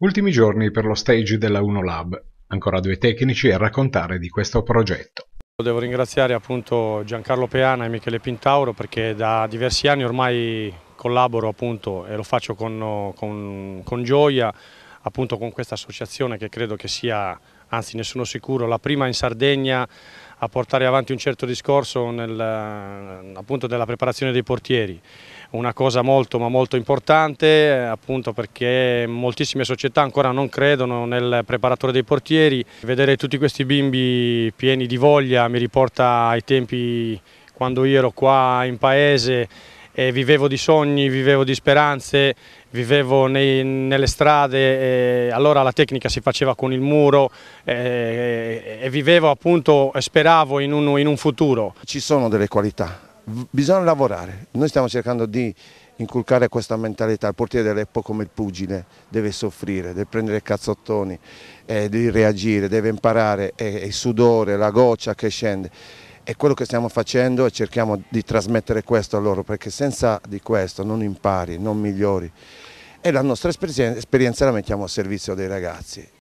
Ultimi giorni per lo stage della Unolab, ancora due tecnici a raccontare di questo progetto. Devo ringraziare appunto Giancarlo Peana e Michele Pintauro perché da diversi anni ormai collaboro appunto e lo faccio con, con, con gioia appunto con questa associazione che credo che sia, anzi ne sono sicuro, la prima in Sardegna a portare avanti un certo discorso nel, appunto della preparazione dei portieri una cosa molto ma molto importante eh, appunto perché moltissime società ancora non credono nel preparatore dei portieri. Vedere tutti questi bimbi pieni di voglia mi riporta ai tempi quando io ero qua in paese e vivevo di sogni, vivevo di speranze, vivevo nei, nelle strade, allora la tecnica si faceva con il muro eh, e, e vivevo appunto, e speravo in un, in un futuro. Ci sono delle qualità bisogna lavorare, noi stiamo cercando di inculcare questa mentalità, il portiere dell'Eppo come il pugile deve soffrire, deve prendere cazzottoni, eh, deve reagire, deve imparare, eh, il sudore, la goccia che scende. È quello che stiamo facendo e cerchiamo di trasmettere questo a loro, perché senza di questo non impari, non migliori. E la nostra esperienza la mettiamo a servizio dei ragazzi.